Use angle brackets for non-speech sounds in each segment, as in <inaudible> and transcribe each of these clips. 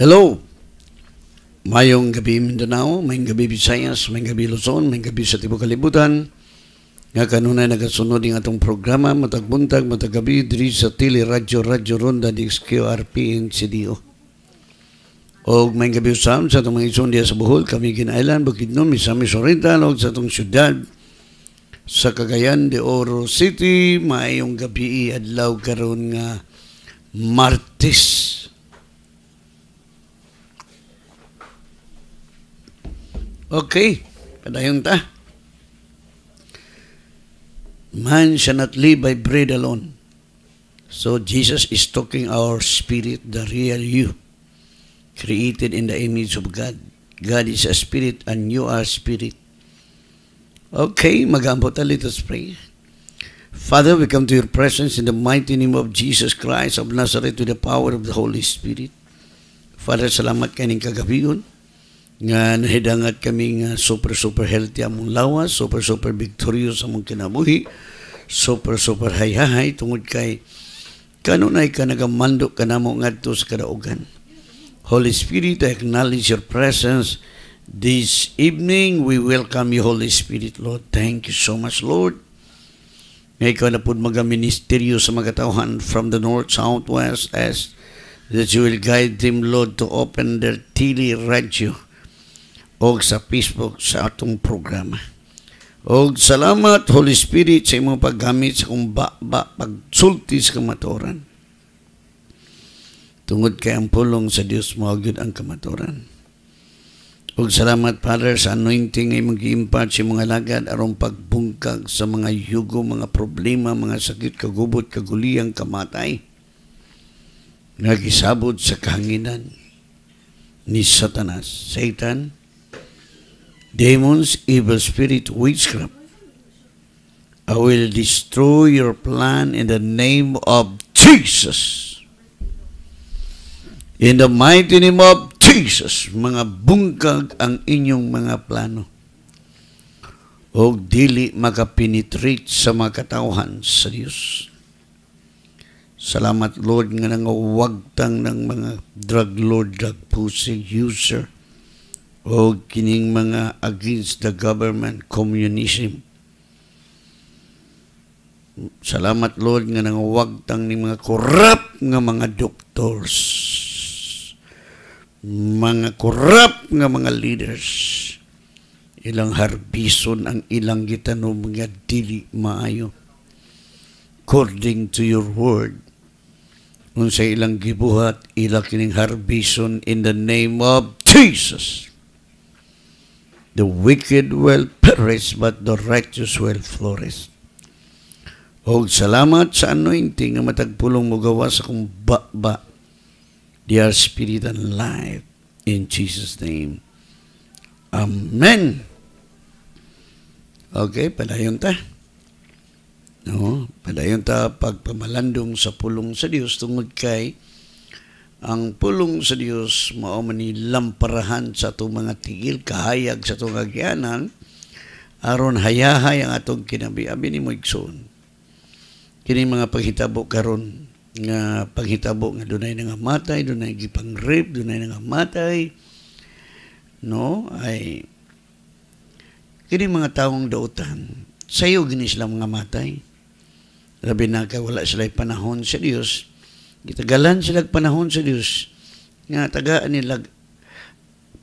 Hello! Mayong gabi Mindanao, mayong gabi Visayas, mayong gabi Luzon, mayong gabi sa Tibok Kalibutan. Nga kanunay nagasunod ng atong programa, matagbuntag, matagabi, diri sa Tili Radyo Radyo Ronda di XQRP and CDO. O mayong gabi usam sa atong mga isun sa Bohol, Kamigin Island, Bukidnon, Misamis Oriental, o sa atong syudad sa Cagayan de Oro City, mayong gabi adlaw karon nga Martes Okay, padayon ta. Man shall not live by bread alone. So Jesus is talking our spirit, the real you, created in the image of God. God is a spirit and you are spirit. Okay, magambo ta, let us pray. Father, we come to your presence in the mighty name of Jesus Christ of Nazareth with the power of the Holy Spirit. Father, salamat kaning kagabiyon nga nahidangat kami nga super super healthy among lawas, super super victorious among kinabuhi, super super hayahay tungod kay kanunay ka nagamando ka namo ngadto sa kadaugan. Holy Spirit, I acknowledge your presence this evening. We welcome you, Holy Spirit, Lord. Thank you so much, Lord. May ka na po magaministeryo sa mga tauhan from the north, south, west, east, that you will guide them, Lord, to open their tili radio o sa Facebook sa atong programa. O salamat Holy Spirit sa imong paggamit sa kumba ba pagsulti sa kamatoran. Tungod kay ang pulong sa Dios mo gyud ang kamatoran. O salamat Father sa anointing ay mag-iimpact sa mga lagad aron pagbungkag sa mga yugo, mga problema, mga sakit, kagubot, kaguliyang, kamatay. Nagisabot sa kahanginan ni Satanas. Satan, demons, evil spirit, witchcraft. I will destroy your plan in the name of Jesus. In the mighty name of Jesus, mga bungkag ang inyong mga plano. O dili makapenetrate sa mga katauhan sa Diyos. Salamat Lord nga nang wagtang ng mga drug lord, drug pussy user o kining mga against the government, communism. Salamat Lord nga nangawagtang ni mga corrupt nga mga doctors, mga corrupt nga mga leaders. Ilang harbison ang ilang gitanom nga dili maayo. According to your word, unsa ilang gibuhat ila kining harbison in the name of Jesus. The wicked will perish, but the righteous will flourish. O salamat sa anointing nga matagpulong mo gawa sa kong ba-ba. They are spirit and life. In Jesus' name. Amen. Okay, padayon ta. No, padayon ta pagpamalandong sa pulong sa Dios tungod kay ang pulong sa Dios mao man ni lamparahan sa atong mga tigil kahayag sa atong kagyanan aron hayahay ang atong kinabi-abi ni mo kini mga paghitabo karon nga paghitabo nga dunay nga matay dunay gipang rape dunay nga matay no ay kini mga taong dautan sayo gini sila mga matay labi na kay wala sila panahon sa Dios Gitagalan sila panahon sa Dios nga taga nila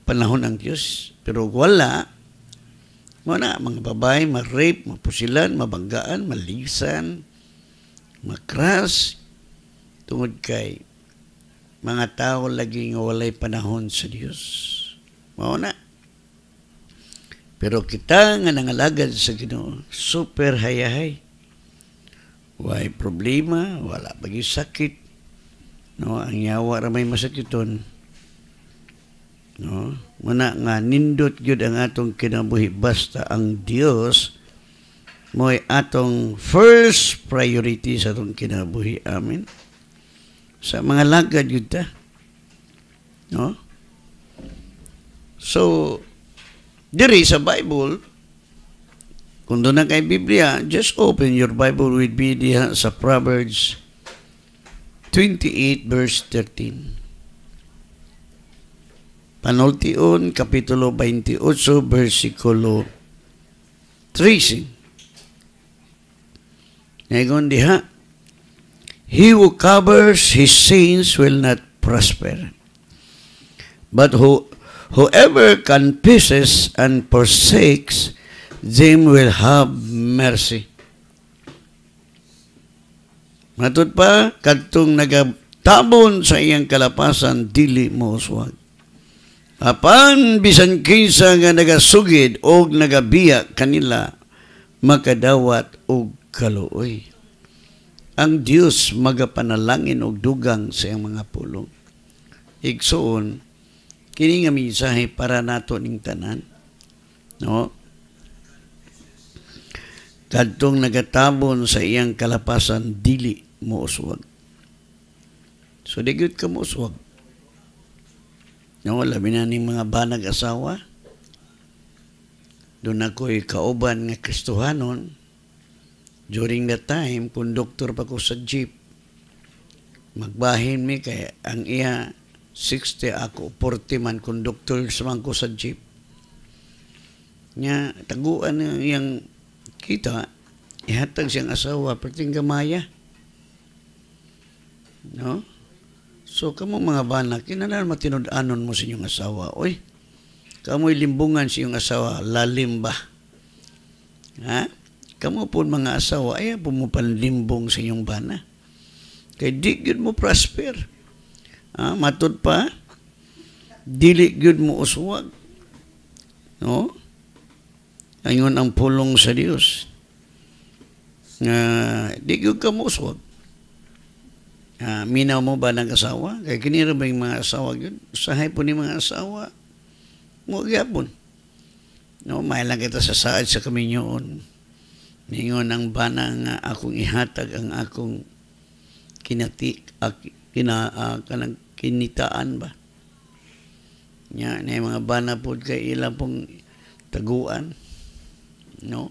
panahon ang Dios pero wala mo na mga babae ma-rape, mapusilan, mabanggaan, malisan, makras tungod kay mga tao lagi nga walay panahon sa Dios. Mao na. Pero kita nga nangalagad sa Ginoo, super hayahay. Walay problema, wala pagi sakit, No, ang yawa ra may masakiton. No, muna nga nindot gyud ang atong kinabuhi basta ang Dios mo'y atong first priority sa atong kinabuhi. Amen. Sa mga lagad yun ta. No? So, diri sa Bible, kung doon na kay Biblia, just open your Bible with me diha sa Proverbs 28 verse 13. Panultion, Kapitulo 28, versikulo 13. Ngayon diha, He who covers his sins will not prosper. But who, whoever confesses and forsakes them will have mercy. Matod pa, kadtong nagatabon sa iyang kalapasan, dili mo uswag. Apan bisan kinsa nga nagasugid o nagabiya kanila, makadawat og kaluoy. Ang Dios magapanalangin og dugang sa iyang mga pulong. Igsoon, kini nga mensahe para nato ning tanan. No? Kadtong nagatabon sa iyang kalapasan dili mo uswag. So, di ka mo uswag. No, labi mga banag asawa. Doon ako'y kauban ng Kristohanon. During that time, conductor pa ko sa jeep. Magbahin mi kay ang iya 60 ako, 40 man conductor sa man ko sa jeep. Nya taguan ang iyang kita, ihatag siyang asawa, perting gamaya. No? So, kamong mga bana, kinanan matinud-anon mo sa inyong asawa. Oy, kamo'y limbungan sa inyong asawa, lalimba. Ha? Kamu po mga asawa, ay pumupan limbong sa inyong bana. Kay di gyud mo prosper. Ha? Matod pa, dili gyud mo uswag. No? Ayon ang pulong sa Dios. Nga, di gyud ka mo uswag uh, minaw mo ba ng asawa? Kaya eh, kinira ba yung mga asawa yun? Sahay po ni mga asawa. Mugyapon. No, mailang kita sa saad sa kami yun. Ningon ang bana nga akong ihatag ang akong kinati, uh, kina, uh, kanang kinitaan ba? Nya, na mga bana po kay ilang pong taguan. No?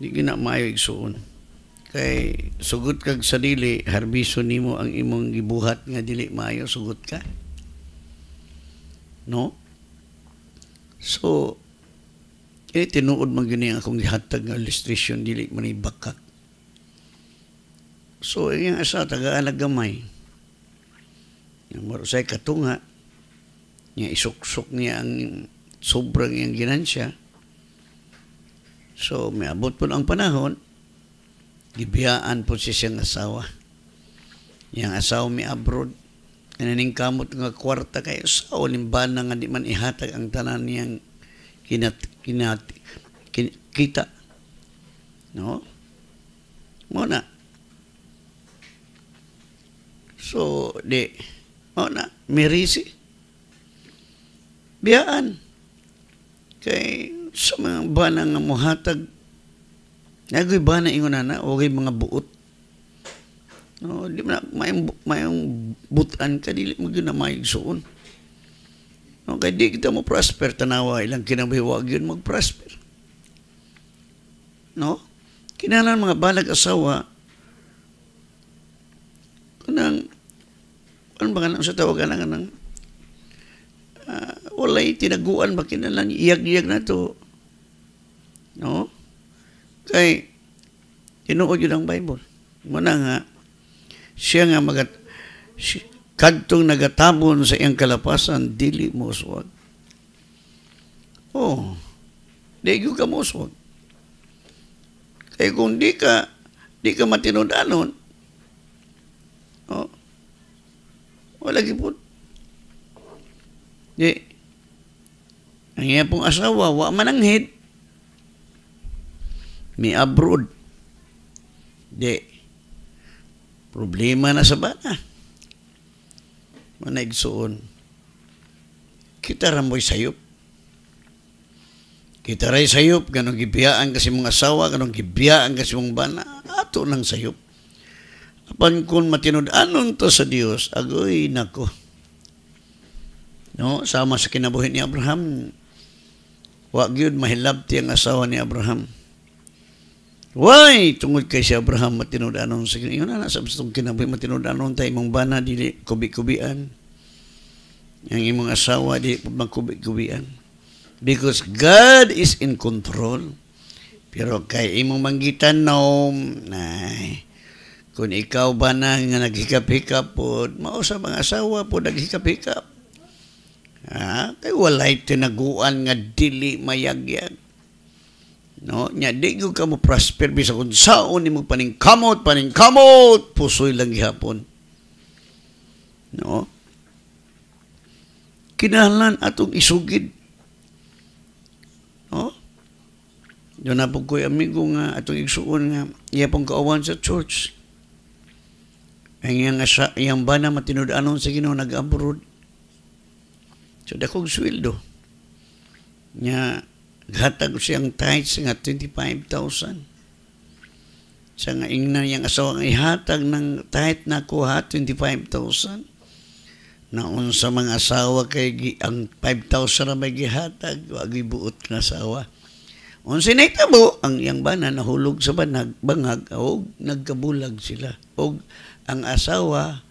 Hindi ko na maayo igsuon. Kay sugot kag sa dili, harbiso nimo ang imong gibuhat nga dili maayo sugot ka. No? So, eh, tinuod man gini akong gihatag nga illustration, dili man ibakak. So, iyang eh, asa, tagaan gamay. Yung marusay katunga, niya isuksok niya ang sobrang iyang ginansya. So, may abot po ang panahon, gibiyaan po siya siyang asawa. Yang asawa mi abroad, kananing kamot nga kwarta kay asawa limbana nga di man ihatag ang tanan niyang kinat, kinat, kin, kita. No? Muna. So, di, muna, merisi. Biyaan. Kay, sa mga bana nga muhatag Nagoy ba na ingon na okay mga buot. No, di man mayong mayong butan ka dili mo gyud na maigsoon. No, kay di kita mo prosper tanawa ilang kinabuhiwag yun mag-prosper. No? Kinalan mga balag asawa kunang ano ba kanang sa tawag nang kanang uh, walay tinaguan ba kinalan iyag-iyag na to. No? Kay, tinuod yun ang Bible. Muna nga, siya nga magat, si, kadtong nagatabon sa iyang kalapasan, dili mo uswag. Oh, di ka mo uswag. Kaya kung di ka, di ka matinudanon, oh, wala gipon. Di, ang iya pong asawa, wa mananghid mi abroad. de Problema na sa bana. Managsuon. Kita ramoy sayop. Kita ra'y sayop. Ganong gibiyaan kasi mong asawa. Ganong gibiyaan kasi mong bana. Ato nang sayop. Apan kun matinud anon to sa Dios, agoy nako. No, sama sa kinabuhi ni Abraham. Wa gyud mahilabti ang asawa ni Abraham. Why? Tungod kay si Abraham matinudanon sa kanya. Yun na, sa bastong kinabuhi matinudanon tayo imong bana, dili kubi-kubian. Ang imong asawa, di po magkubi-kubian. Because God is in control. Pero kay imong manggitan no, nay, kung ikaw ba na nga naghikap-hikap po, mao mga asawa po naghikap-hikap. Ha? Ah, kay walay tinaguan nga dili mayagyan. No, nya di gyud ka mo prosper bisa kun saon kamot, paning kamot, pusoy lang gihapon. No? Kinahanglan atong isugid. No? Doon na po ko'y amigo nga, atong igsuon nga, iya pong kaawan sa church. Ang iyang, asa, iyang bana matinud-anon sa ginoo nag-abroad. So, dakong sweldo. Nya, Gatag siyang tithes nga 25,000. Sa nga ingnan niyang asawa nga ihatag ng tithe na kuha 25,000. Naon sa mga asawa kay ang 5,000 na may gihatag, wag ibuot na asawa. Unsa na itabo ang iyang bana nahulog sa banag bangag o nagkabulag sila o ang asawa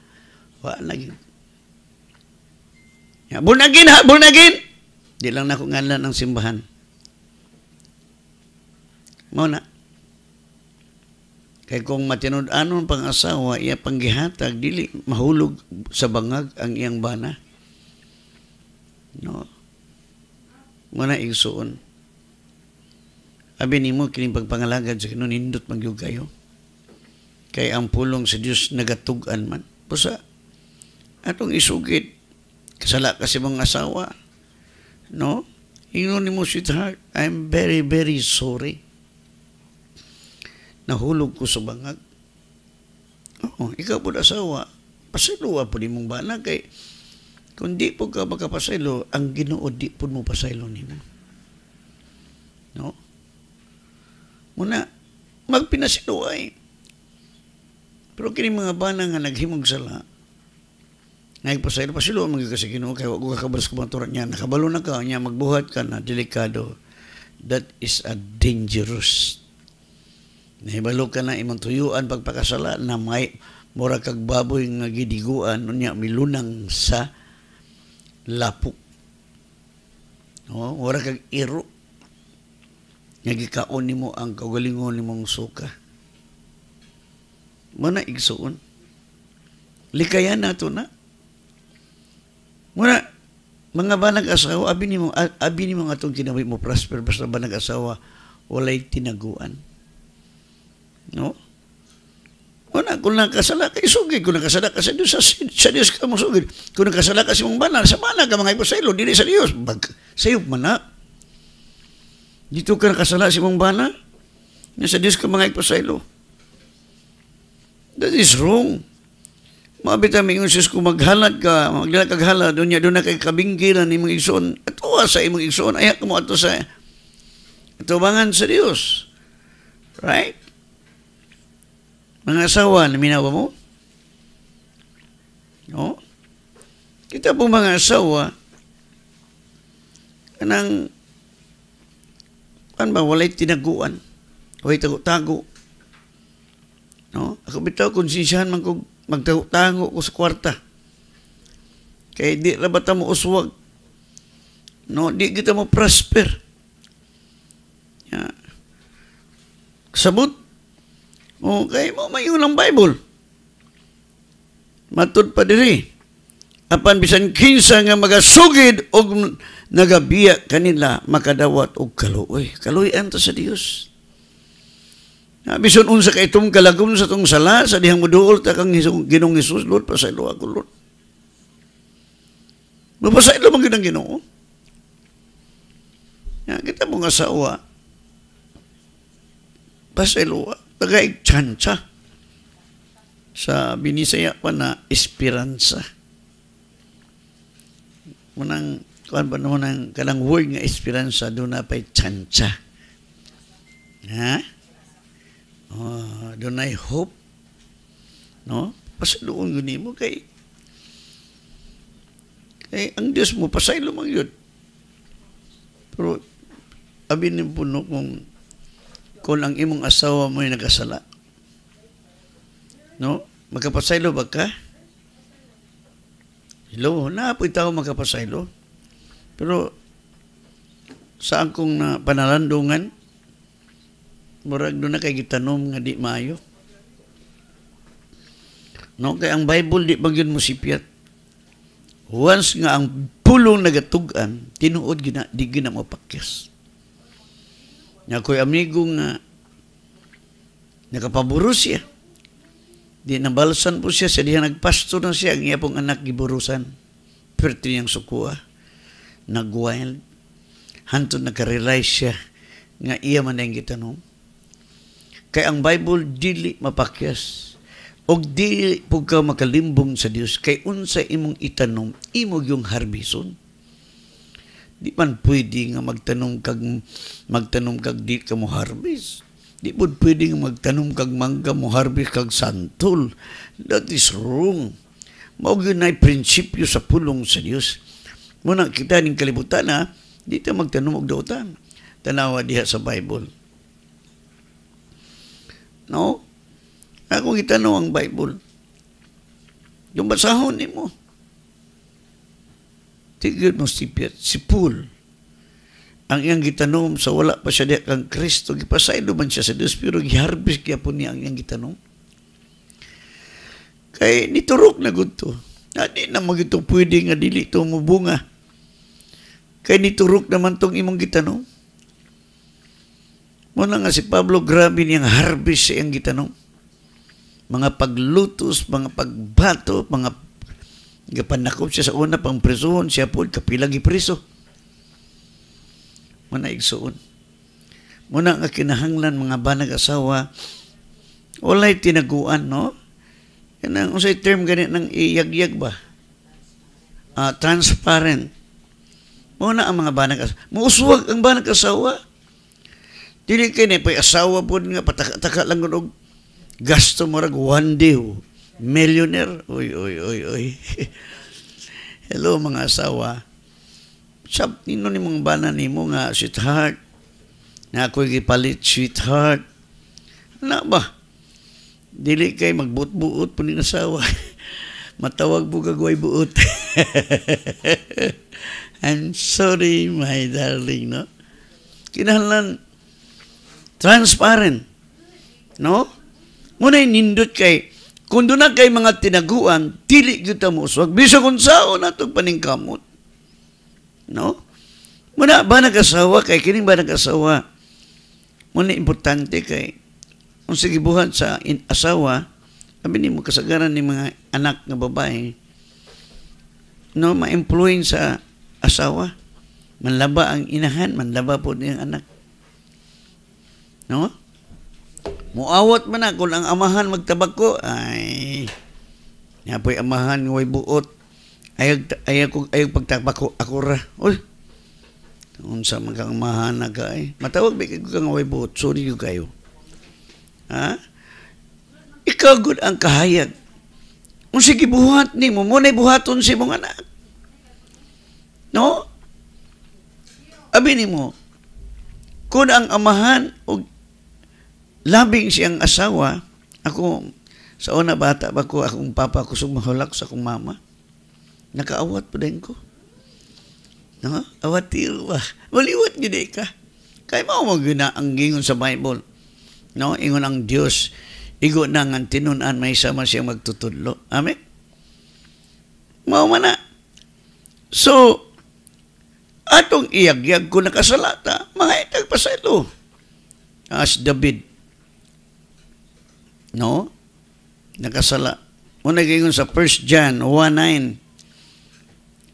wa naging bunagin ha bunagin di lang nako ngalan ang simbahan Mao na. Kay kung matinod anon pang asawa, iya panggihatag, dili mahulog sa bangag ang iyang bana. No? Muna igsuon. Abi nimo kining pagpangalagad sa kinon nindot magyug kayo. Kay ang pulong sa Dios nagatug-an man. Busa. atong isugit kasala kasi mong asawa. No? Ingon nimo sweetheart, I'm very very sorry nahulog ko sa bangag. Oo, ikaw po asawa, pasayloa po nimong banag. kay kung di po ka makapasaylo, ang ginoo di po mo pasaylo nimo. No? Muna, magpinasilo ay. Pero kini mga banag nga naghimog sala, nagpasaylo pa sila, mga kasi ginoo, kaya huwag ka kabalas kumaturan niya, nakabalo na ka, niya magbuhat ka na, delikado. That is a dangerous Nahibalo ka na imong tuyuan pagpakasala na may mura kag baboy nga gidiguan unya milunang sa lapok. No, mura kag iro nga gikaon nimo ang kagalingon nimong suka. Mana igsuon. Likayan nato na. Muna, mga banag asawa, abi nimo abi nimo atong kinabuhi mo prosper basta banag asawa walay tinaguan. No? Wala, kung nakasala kay sugid, kung nakasala ka sa Dios, sa, sa ka mo sugid. Kung nakasala ka sa mong banal, sa banal ka mga ipasaylo, dili sa Dios. Bag, sayop man na. Dito ka nakasala sa mong banal, na sa Dios ka mga ipasaylo. That is wrong. Mabit ang mga Isus kung maghalad ka, magdala kag halad, doon niya doon na kay kabinggiran ni mga igsoon. ato ah, sa imong igsoon, ayak mo ato sa atubangan sa Dios. Right? Mga asawa, naminawa mo? No? Kita po mga asawa, kanang, kan ba, walay tinaguan, walay tago-tago. No? Ako bitaw, konsensyahan man ko magtago-tago ko sa kwarta. Kaya di labata mo uswag. No, di kita mo prosper. Ya. Sabot o, kay mo mayon ang Bible. Matud pa diri. Apan bisan kinsa nga magasugid og nagabiya kanila makadawat og kaluoy. Kaluyan ta sa Dios. Ah, bisan unsa kay itong kalagom sa tong sala sa dihang moduol ta kang Ginoong Hesus Lord pasaylo ako Lord. Mapasaylo man gyud ang Ginoo. Ya, ah, kita mo nga sa Pasaylo ako tagaig tsansa sa binisaya pa na esperansa. Unang, kuan ba naman ang kanang word nga esperansa, doon na pa'y tsansa. Ha? Oh, doon ay hope. No? Pasaluon guni mo kay kay ang Dios mo pasaylo man yun. Pero abin ni puno kung kung ang imong asawa mo'y nagasala. No? Magkapasaylo ba ka? Hello, naapoy tao magkapasaylo. Pero saan kong na panalandungan, murag doon na kay gitanom nga di maayo. No, kay ang Bible di bagyon mo sipyat. Once nga ang pulong nagatugan, tinuod gina, di gina mapakyas. Nga ko'y amigo nga nakapaburo siya. Di nabalusan po siya, sa diha nagpasto na siya, ang iya pong anak giburusan. Perto niyang sukua, nagwild. Hantod nakarealize siya nga iya man ang gitanong. Kay ang Bible dili mapakyas. Og dili pud ka makalimbong sa Dios kay unsa imong itanom imo yung harbison. Di man pwede nga magtanom kag magtanom kag di ka mo harvest. Di po pwede nga magtanom kag mangga mo harvest kag santol. That is wrong. Mao gyud prinsipyo sa pulong sa Dios. na kita ning kalibutan ha, di ta magtanom og dautan. Tanawa diha sa Bible. No? Ako kita no ang Bible. Yung basahon nimo mo tigil mo si, si Paul. Ang iyang gitanom sa wala pa siya diya kang Kristo, gipasaylo man siya sa Diyos, pero giharbis kaya po niya ang iyang gitanom. Kay niturok na gunto. Na di na magito pwede nga dili ito mabunga. Kay niturok naman tong imong gitanom. Muna nga si Pablo, grabe niyang harbis sa iyang gitanom. Mga paglutos, mga pagbato, mga Gapanakop siya sa una pang prison, siya po kapilang ipriso. Muna igsuon. Muna nga kinahanglan mga banag asawa, walay tinaguan, no? Yan ang usay term ganit ng iyagyag ba? Uh, transparent. Muna ang mga banag asawa. Muuswag ang banag asawa. Dili kini pa asawa po nga pataka-taka lang og gasto mo rag one day. Oh millionaire. Uy, uy, uy, uy. <laughs> Hello mga asawa. Sab nino ni mong bana nimo nga sweetheart. Na ako'y gipalit sweetheart. Na ano ba? Dili kay magbuot-buot po ni asawa. <laughs> Matawag po kagway buot. <laughs> I'm sorry, my darling, no? Kinahanglan transparent. No? Muna nindot kay kung doon kay mga tinaguan, tili kita mo uswag. bisag kung sao na itong paningkamot. No? Muna ba nag-asawa kay? Kining ba nag-asawa? Muna importante kay. Kung sigibuhan sa in asawa, sabi ni mo kasagaran ni mga anak nga babae, no, ma-employin sa asawa. Manlaba ang inahan, manlaba po niyang anak. No? Muawot man na ang amahan magtabak ko. ay, napoy amahan way buot. Ayag, ayag, ayag ko, ako ra. Uy, unsa man kang amahan na ka eh. Matawag ba kang way buot, sorry yun kayo. Ha? Ikaw good ang kahayag. Kung sige buhat ni mo, muna'y buhaton si mong anak. No? Abi ni mo, kung ang amahan o labing siyang asawa, ako, sa una bata ba ko, akong papa ko sumahulak sa akong mama. Nakaawat pa din ko. No? Awat tiro ba? Maliwat gini eh ka. Kaya mo mo gina ang gingon sa Bible. No? Ingon ang Dios Igo na nga tinunan may sama siyang magtutudlo. Amen? Mao man na. So, atong iyagyag ko nakasalata, mga itagpasalo. As David, No? Nakasala. Muna kayo sa 1 John 1.9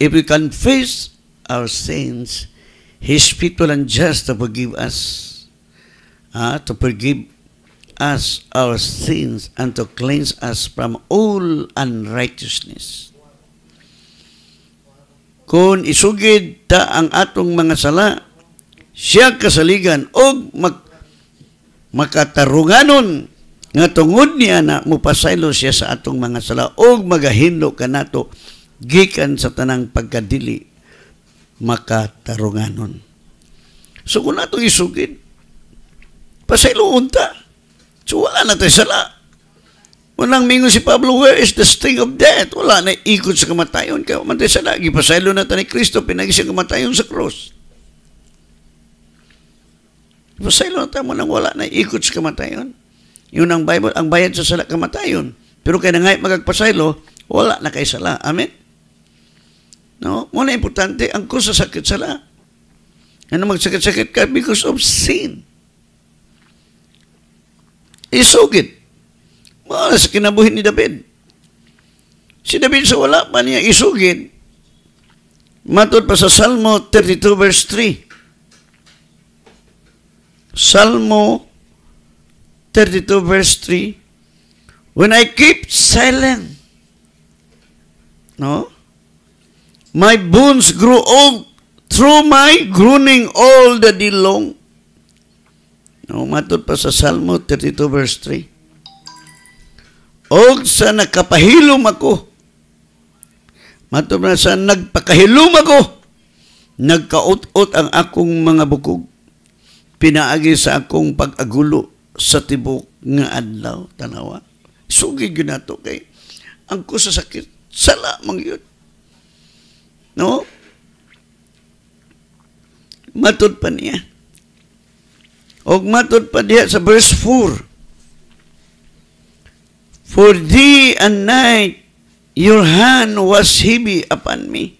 If we confess our sins, His faithful and just to forgive us, uh, to forgive us our sins and to cleanse us from all unrighteousness. Kung isugid ta ang atong mga sala, siya kasaligan o mag makatarunganon nga tungod niya na mupasaylo siya sa atong mga sala og magahindo kanato gikan sa tanang pagkadili makatarunganon. So kung nato isugid, pasaylo unta. So wala na tayo sala. Unang mingo si Pablo, where is the sting of death? Wala na ikot sa kamatayon. Kaya matay sa lagi. Pasaylo na tayo ni Kristo, pinagising kamatayon sa cross. Pasaylo na tayo mo nang wala na ikot sa kamatayon. Yun ang Bible, ang bayad sa sala kamatayon. Pero kaya nga magagpasaylo, wala na kay sala. Amen? No? Muna importante, ang kusa sakit sala. Ano magsakit-sakit ka because of sin. Isugit. Mala sa kinabuhin ni David. Si David sa so wala pa niya isugit. Matod pa sa Salmo 32 verse 3. Salmo 32 verse 3, When I keep silent, no? My bones grew old through my groaning all the day long. No, matod pa sa Salmo 32 verse 3. Og sa nakapahilom ako, matod na sa nagpakahilom ako, nagkaot-ot ang akong mga bukog, pinaagi sa akong pag-agulo sa tibok nga adlaw tanawa sugid gyud nato kay ang ko sakit sala man no matud pa niya og matud pa diha sa verse 4 For thee and night your hand was heavy upon me.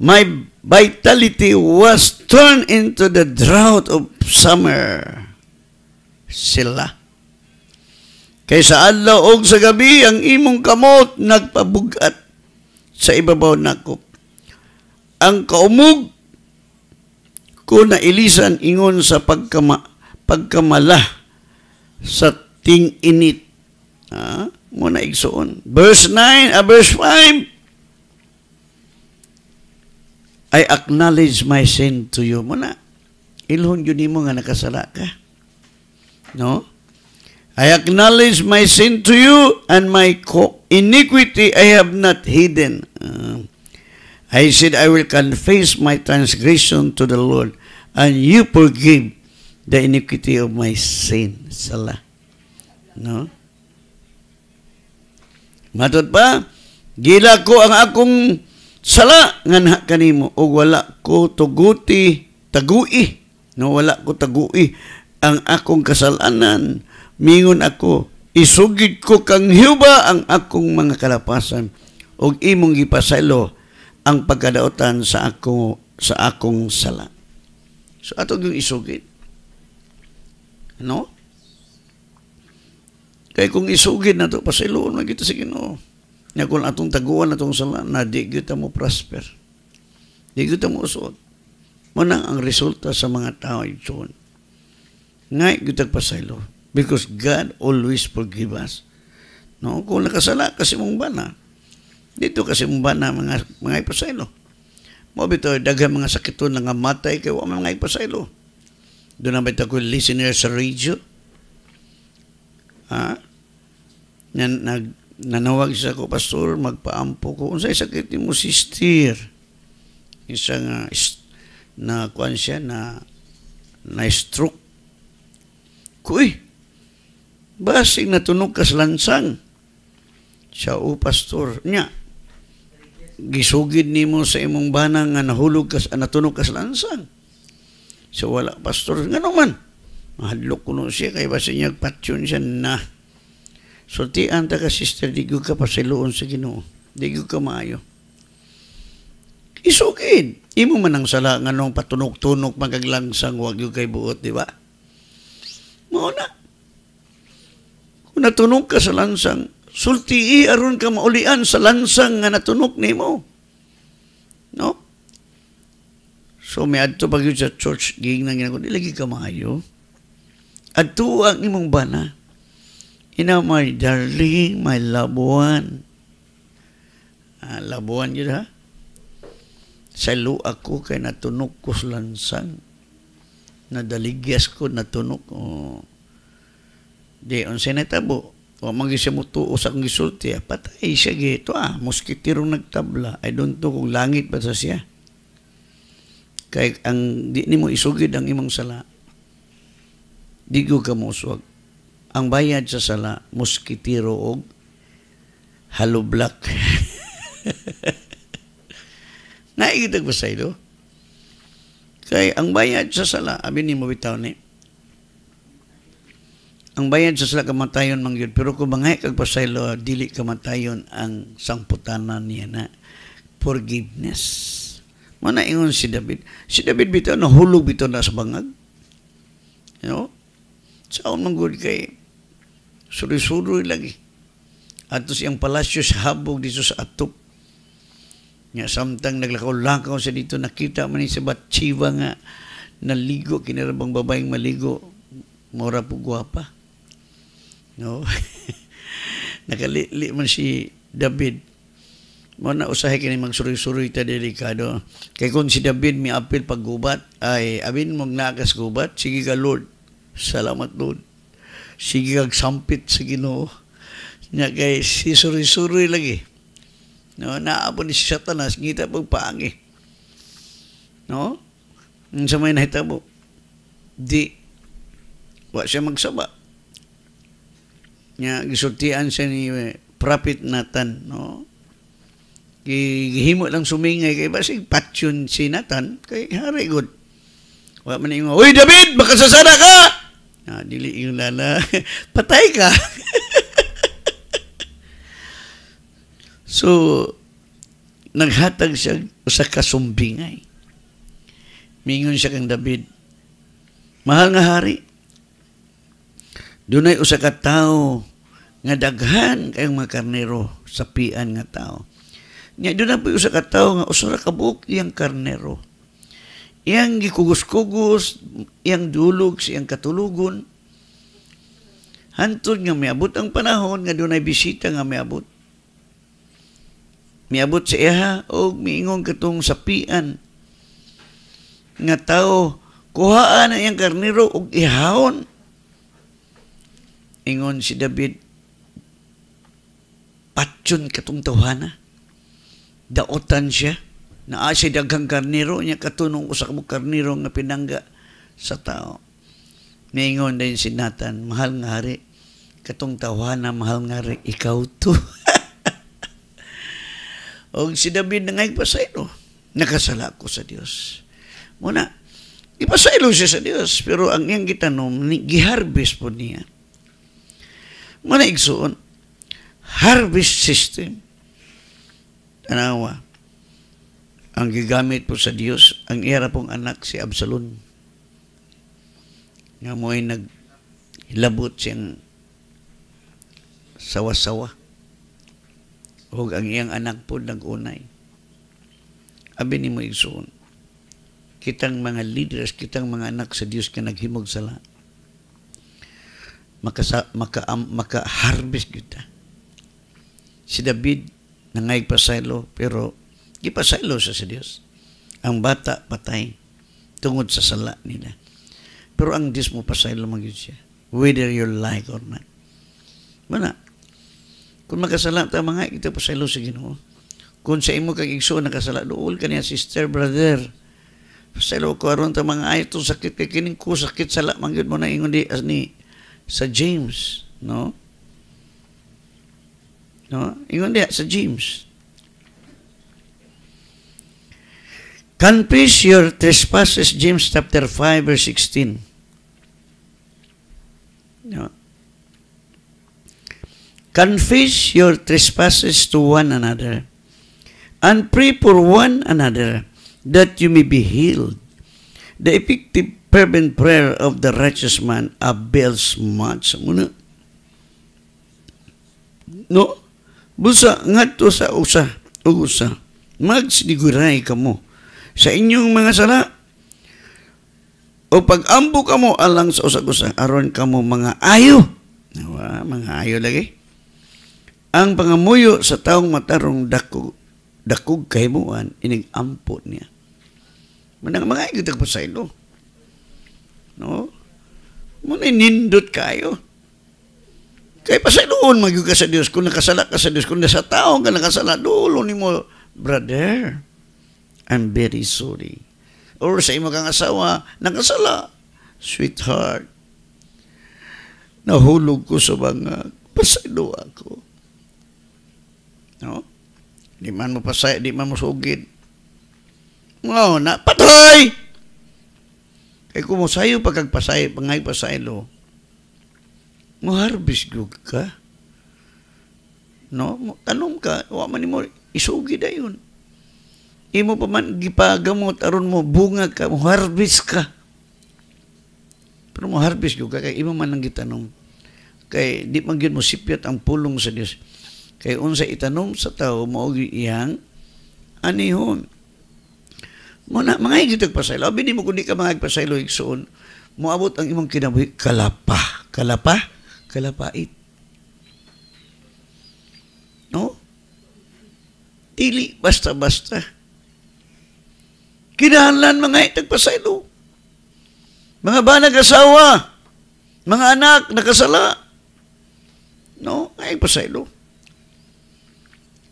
My vitality was turned into the drought of summer sila. Kay sa adlaw og sa gabi, ang imong kamot nagpabugat sa ibabaw nakop. Ang kaumog ko na ilisan ingon sa pagkama, pagkamala sa ting init. Ha? Mo na igsoon. Verse 9, uh, ah, verse 5, I acknowledge my sin to you. Muna, ilhon yun mo nga nakasala ka. No? I acknowledge my sin to you and my iniquity I have not hidden. Uh, I said, I will confess my transgression to the Lord and you forgive the iniquity of my sin. Salah. No? Matod pa, gila ko ang akong sala nganha kanimo o wala ko tuguti tagui no wala ko tagui ang akong kasalanan. Mingon ako, isugid ko kang hiba ang akong mga kalapasan ug imong gipasaylo ang pagkadaotan sa ako sa akong sala. So ato yung isugid. Ano? Kay kung isugid na to pasayloon man kita sa Ginoo. Nya kun atong taguan atong sala na di kita mo prosper. Di kita mo usod. Manang ang resulta sa mga tao yun. Nga kita ilo. Because God always forgive us. No? Kung nakasala, kasi mong bana. Dito kasi mong bana mga, mga ipasaylo. Mo bito, daghan mga sakiton nga matay kay wa mga ipasaylo. Doon naman ito ko listener sa radio. Ha? Na, nag, nanawag sa ko, Pastor, magpaampo ko. Unsay sakit mo, sister? Isang uh, na kuan siya na na stroke Kuy, eh. basig natunog kas lansang. Siya, o pastor, niya, gisugid nimo sa imong banang nga nahulog kas natunog kas lansang. So wala pastor, ngano man. Mahadlok kuno siya kay basi niya patyon siya na. So ti anta ka sister digo ka pa siloon sa Ginoo. Digo ka maayo. Isugid. Imo man ang sala nganong patunog-tunog magaglangsang wagyo kay buot, di ba? Mao na. Kung natunog ka sa lansang, sulti aron ka maulian sa lansang nga natunog nimo. No? So may adto pag sa church ging nang ginagawa, lagi ka maayo. Adto ang imong bana. Ina my darling, my labuan. Ah, labuan yun ha. Sa ako kay natunog ko sa lansang na nadaligyas ko natunok o di on senetabo o magisimutuo sa gisulti ah, patay siya gito ah muskitiro nagtabla I don't to kung langit ba sa siya kay ang di nimo isugid ang imong sala digo ka mo ang bayad sa sala muskitiro og haloblak <laughs> Naigitag ba sa ilo? Kay ang bayad sa sala, abi ni mo bitaw ni. Ang bayad sa sala kamatayon man gyud, pero kung bangay kag pasaylo dili kamatayon ang sangputanan niya na forgiveness. Mana ingon si David. Si David bitaw na hulog bitaw na sa bangag. You know? Saon man gud kay suri-suri lagi. Atos iyang palasyo sa habog dito sa atop nga samtang naglakaw-lakaw sa dito, nakita man ni sa Batsiva nga naligo, kinarabang babaeng maligo, mora po guwapa. No? <laughs> Nakalili man si David. Mo na usahay kini magsuroy suri ta delikado. Kay kung si David mi apil paggubat, ay abin mong nakas gubat, sige ka Lord. Salamat Lord. Sige kag sampit sa Ginoo. Nya kay si suri-suri lagi. No, naabon ni si Satanas ngita pag paangi. No? Unsa may nahitabo? Di wa siya magsaba. Nya gisultian siya ni eh, Prophet Nathan, no? Gihimo lang sumingay kay basig patyon si Nathan kay hari God. Wa man ingo, "Uy David, makasasara ka!" Ah, dili yung lala. <laughs> Patay ka. <laughs> So, naghatag siya sa kasumbingay. Mingon siya kang David, Mahal nga hari, dunay usa ka tao nga daghan kayong mga karnero sa pian nga tao. Nga dunay na po usa ka tao nga usura ka buok iyang karnero. Iyang gikugos-kugos, iyang dulog sa iyang katulugon. Hantod nga miabot ang panahon nga dunay bisita nga miabot. Miabot sa iha og miingon katong sapian nga tao kuhaan na iyang karniro og ihawon. Ingon si David, patyon katong tawhana. Daotan siya. na siya daghang karniro niya katunong usak mo karniro nga pinangga sa tao. Naingon din si Nathan, mahal nga hari, katong tawhana, mahal nga hari, ikaw to. <laughs> O si David na nga ipasaylo, nakasala ko sa Dios. Muna, ipasaylo siya sa Dios, pero ang iyang gitanom, giharvest po niya. Muna igsuon, harvest system. Tanawa, ang gigamit po sa Dios, ang iyara pong anak si Absalon. Nga mo'y naglabot siyang sawa-sawa Huwag ang iyang anak po nagunay. Abi ni mo Kitang mga leaders, kitang mga anak sa Diyos ka naghimog sala. Makasa, maka, um, maka-harvest kita. Si David, nangay pa silo, pero gipasaylo siya sa Diyos. Ang bata, patay. Tungod sa sala nila. Pero ang Diyos mo pasaylo magyud siya. Whether you like or not. Mana, kung makasalata mga kita pa sa ilo sa Ginoo. Kung sa imo kag igsoon nakasala duol kaniya sister brother. Sa ilo ko aron ta mga ay to sakit kay kining ko sakit sa man gyud mo na ingon di as ni sa James, no? No? Ingon di sa James. Confess your trespasses, James chapter 5 verse 16. No? Confess your trespasses to one another and pray for one another that you may be healed. The effective fervent prayer of the righteous man avails much. No? Busa, ngadto sa usa, ug usa. Magsiniguray kamo sa inyong mga sala. O pag-ambo kamo alang sa usag-usa aron kamo mga ayo. Nawa, mga ayo lagi. Ang pangamuyo sa taong matarong dako, dakog kahimuan, inagampot niya. Manang mga igitag po sa ilo. No? Muna nindot kayo. Kaya pa sa iloon, magyuga sa Diyos. Kung nakasala ka sa Diyos, kung nasa taong ka nakasala, dulo ni mo, brother, I'm very sorry. Or sa imo kang asawa, nakasala, sweetheart, nahulog ko sa mga pasalo ako. No? Di man mo pasay, di man mo sugid. Wow, na patay! Kay kumusayo pagkagpasay, pangay pasay lo. Mo harvest gug ka. No, tanom ka, wa man mo isugid ayon. Imo pa man gipagamot aron mo bunga ka, mo harvest ka. Pero mo harvest gug ka kay imo man ang gitanong kay di man mo sipyat ang pulong sa Dios Kay unsa itanom sa tao mao iyang anihon. Muna, mga higit pasaylo. Abi mo kundi ka mga pasaylo igsoon, moabot ang imong kinabuhi kalapa, kalapa, kalapait. No? Dili basta-basta. Kinahanglan mga pasaylo. Mga banag asawa, mga anak nakasala. No, ay pasaylo.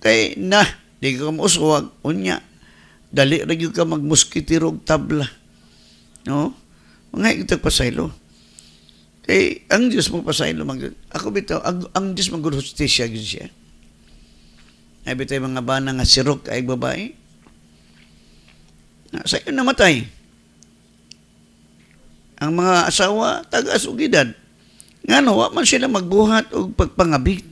Kay na, di ka muswag. Unya, dali ra gyud ka magmuskitirog tabla. No? Mga itag pasaylo. Kay ang Dios mo pasaylo man Ako bitaw ang, ang Dios man gud hustisya gyud siya. Ay bitay mga bana nga sirok ay babae. Na, sa iyo namatay. Ang mga asawa taga-asugidad. Nga no, wa man sila magbuhat og pagpangabit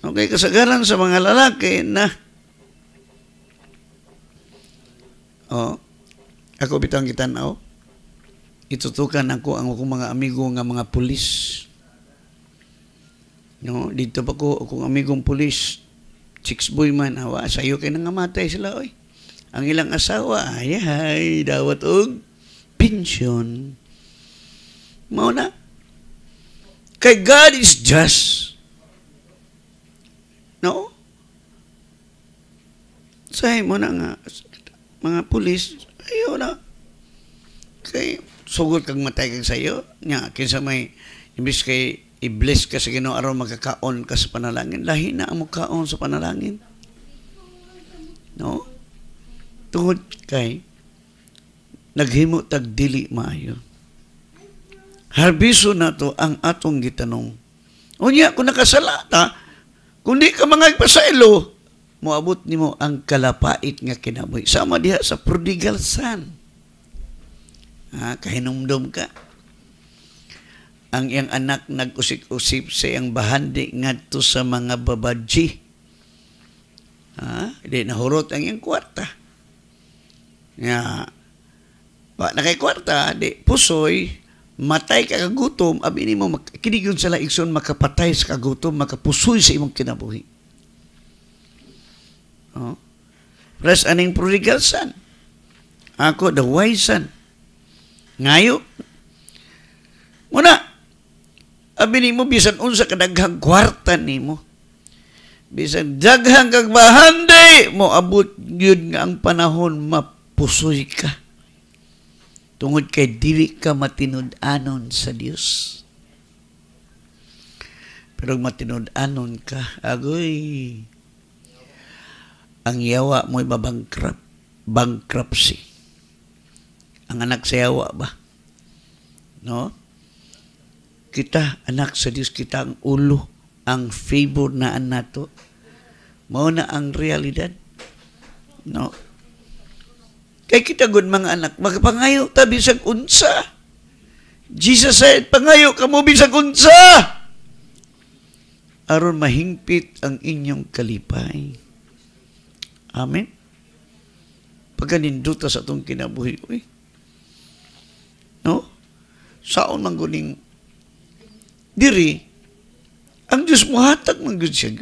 Okay, kasagaran sa mga lalaki na oh, ako bitang kitanaw, itutukan ako ang akong mga amigo nga mga pulis. No, dito pa ko akong amigong pulis, six boy man, awa, sayo kay nang matay sila, oy. Ang ilang asawa, ay, ay dawat og pension. Mao na. Kay God is just. No? Say mo na nga, mga pulis, ayaw na. Kay, sugod kang matay kag sayo, nga, kinsa may, imbis kay, i-bless ka sa Ginoo aron magkakaon ka sa panalangin lahi na ang makaon sa panalangin no tungod kay naghimo tag dili maayo harbiso to ang atong gitanong O unya kung ta, Kundi ka mga pasailo, moabot nimo ang kalapait nga kinabuhi. Sama diha sa prodigal son. Ha, kahinumdom ka. Ang iyang anak nag-usik-usip sa iyang bahandi ngadto sa mga babaji. Ha, di nahurot ang iyang kwarta. Nga, ba na kay kwarta, di pusoy, matay ka kagutom, abini mo, kinigyon sa ikson, makapatay sa kagutom, makapusoy sa imong kinabuhi. Oh. Plus, aning prodigal son. Ako, the wise son. Ngayo. Muna, abini mo, bisan unsa kadaghang kwarta ni mo. Bisan daghang kagbahan, mo abot yun nga ang panahon, mapusoy ka tungod kay dili ka matinud-anon sa Dios. Pero matinud-anon ka, agoy, ang yawa mo ibabangkrap, bankruptcy. Ang anak sa yawa ba? No? Kita, anak sa Dios, kita ang ulo, ang favor na anato. Mao na ang realidad. No? Kay kita gud mga anak, magpangayo ta bisag unsa. Jesus said, pangayo ka mo bisag unsa. Aron mahingpit ang inyong kalipay. Amen. Pagkaninduta sa atong kinabuhi. Uy. No? Saon man guning diri ang Dios hatag man gud siya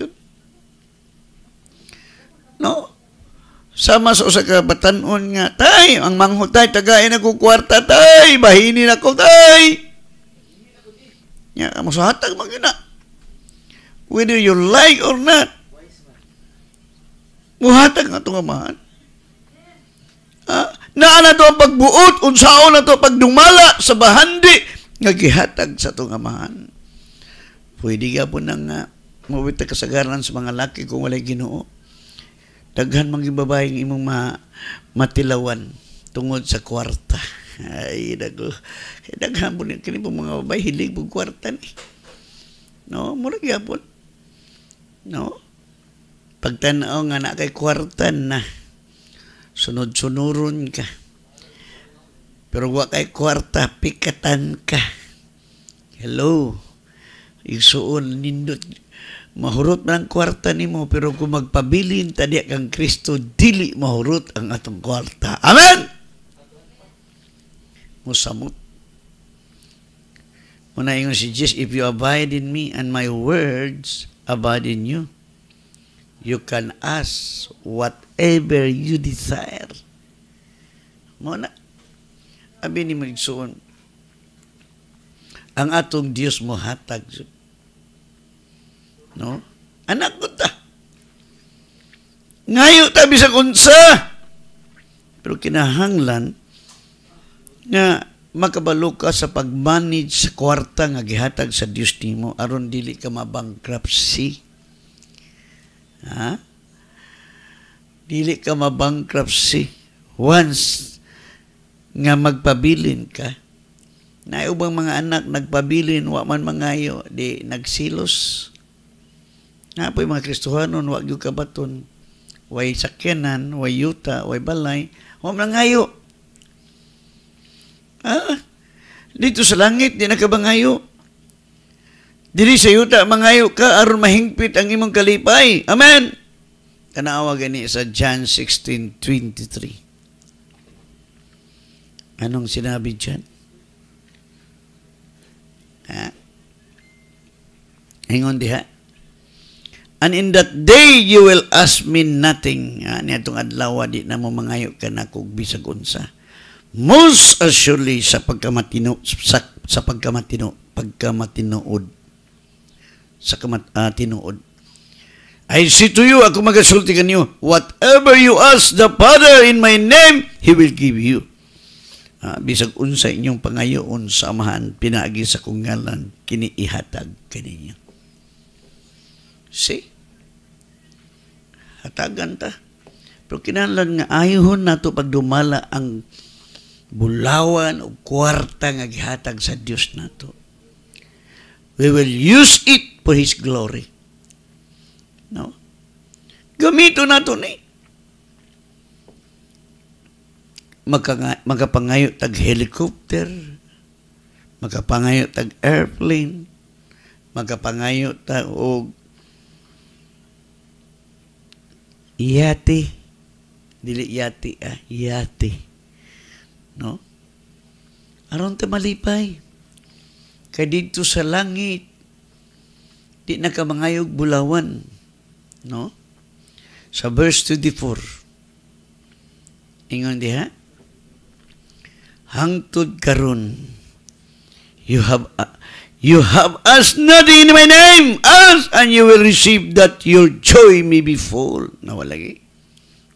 No? Sama sa usa ka batanon nga, tay, ang manghutay, tagain ako kwarta, tay, bahinin ako, tay. Nya, yeah, masuhatag mag na. Whether you like or not, muhatag nga tong amahan. Ah, naa na to pagbuot, unsaon na to pagdumala sa bahandi nga gihatag sa tong amahan. Pwede ka po nang uh, mawit kasagaran sa mga laki kung walay ginoo daghan mga babaeng imong ma, matilawan tungod sa kwarta. Ay, dago. Daghan po niya. Kini po mga babae, hilig po kwarta ni. No, murag gyapon. No? Pagtanaw nga na kay kwarta na. Sunod-sunuron ka. Pero wa kay kwarta, pikatan ka. Hello. Igsuon, nindot mahurot man ang kwarta nimo pero kung magpabilin tadi kang Kristo dili mahurot ang atong kwarta amen musamot Muna ingon si Jesus, if you abide in me and my words abide in you, you can ask whatever you desire. Muna, abi ni magsuon, ang atong Dios mo hatag No? Anak ko ta. Ngayo ta bisa unsa. Pero kinahanglan nga makabalo ka sa pag-manage sa kwarta nga gihatag sa Dios nimo aron dili ka mabankruptcy. Ha? Dili ka mabankruptcy once nga magpabilin ka. Naubang mga anak nagpabilin wa man mangayo di nagsilos na po yung mga Kristohanon, wag yung kabaton, way sakyanan, way yuta, way balay, huwag lang Ha? Ah, dito sa langit, di nakabangayo. ka Diri sa yuta, mangayo ka, aron mahingpit ang imong kalipay. Amen! Kanaawa gani sa John 16.23. Anong sinabi dyan? Ha? Hingon diha. And in that day you will ask me nothing. Ah, niya itong adlaw, di na mo mangayo ka na kung bisag unsa. Most assuredly sa pagkamatino, sa, sa pagkamatino, pagkamatinood, sa kamat, uh, I say to you, ako magasulti kanyo, whatever you ask the Father in my name, He will give you. Ah, bisag unsa inyong pangayoon sa amahan, pinaagi sa kungalan, kiniihatag kaninyo. See? Hatagan ta. Pero kinahanglan nga ayuhon nato pagdumala ang bulawan o kwarta nga gihatag sa Dios nato. We will use it for His glory. No? Gamito nato ni. Eh. magkapangayo tag helicopter, magapangayo tag airplane, magapangayo tag og Yati. Dili yati, ah, yati. No? Aron ta malipay. Kay dito sa langit, di na ka mangayog bulawan. No? Sa verse 24. Ingon ha? hangtod karon you have a, You have asked nothing in my name. Ask and you will receive that your joy may be full. Nawalagi.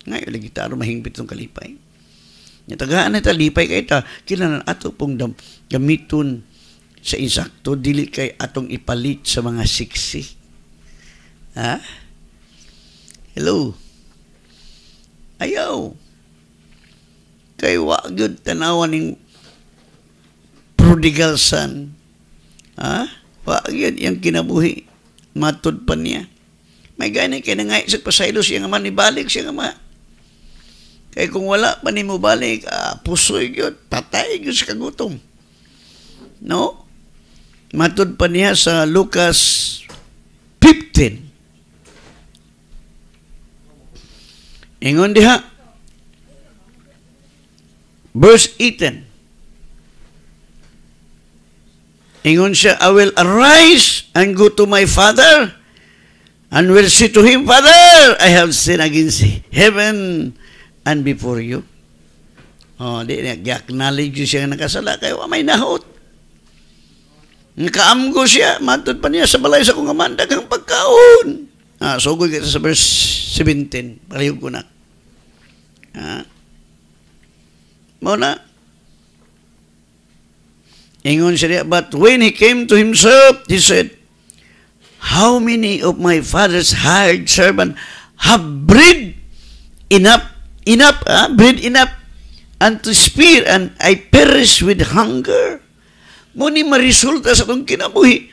Ngayon lagi taro ano, mahingpit ng kalipay. Natagaan na talipay kay ta. Kailangan ato pong dam, gamiton sa insakto. Dili kay atong ipalit sa mga siksi. Ha? Hello? Ayaw. Kay wag yun tanawan ng prodigal son Ha? Paagyan iyang kinabuhi. Matod pa niya. May gani kay sa pasaylo siya nga man ibalik siya nga ma. Kay kung wala pa ni mo balik, ah, pusoy yun, patay yun sa kagutom. No? Matod pa niya sa Lucas 15. Ingon diha. Verse 18. Ingon siya, I will arise and go to my father and will say to him, Father, I have sinned against heaven and before you. Oh, di nag-acknowledge siya nga nakasala kayo, may nahot. Nakaamgo siya, matod pa niya sa sa kong amanda kang pagkaon. Ah, so go kita sa verse 17, parayog ko na. Ah. Muna, Ingon siya, but when he came to himself, he said, How many of my father's hired servant have bread enough, enough, ah, bread enough, and to spare, and I perish with hunger? Muni maresulta sa itong kinabuhi